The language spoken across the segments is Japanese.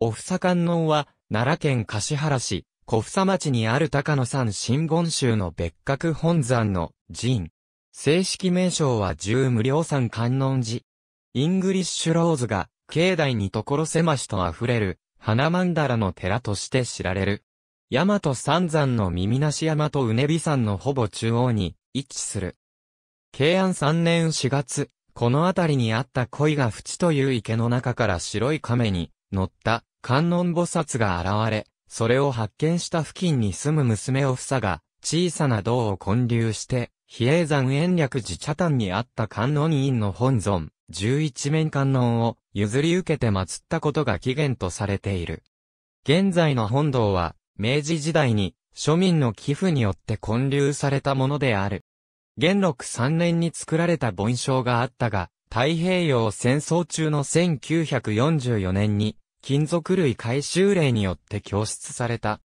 おふさ観音は、奈良県柏原市、小房町にある高野山新言宗の別格本山の寺院。正式名称は十無量山観音寺。イングリッシュローズが、境内に所狭しと溢れる、花曼荼羅の寺として知られる。大和三山の耳なし山とうねび山のほぼ中央に位置する。慶安三年四月、この辺りにあった鯉が淵という池の中から白い亀に乗った観音菩薩が現れ、それを発見した付近に住む娘を塞が、小さな銅を建立して、比叡山延暦寺茶壇にあった観音院の本尊、十一面観音を譲り受けて祀ったことが起源とされている。現在の本堂は、明治時代に庶民の寄付によって建立されたものである。元禄三年に作られた盆章があったが、太平洋戦争中の1944年に金属類回収令によって供出された。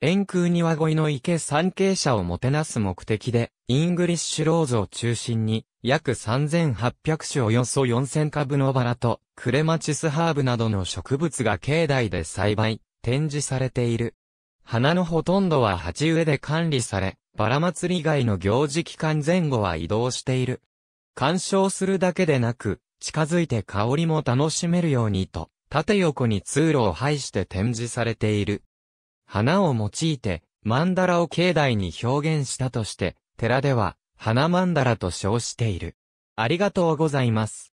円空庭越の池参詣者をもてなす目的で、イングリッシュローズを中心に、約3800種およそ4000株のバラと、クレマチスハーブなどの植物が境内で栽培、展示されている。花のほとんどは鉢植えで管理され、バラ祭り以外の行事期間前後は移動している。鑑賞するだけでなく、近づいて香りも楽しめるようにと、縦横に通路を配して展示されている。花を用いて、曼荼羅を境内に表現したとして、寺では、花曼荼羅と称している。ありがとうございます。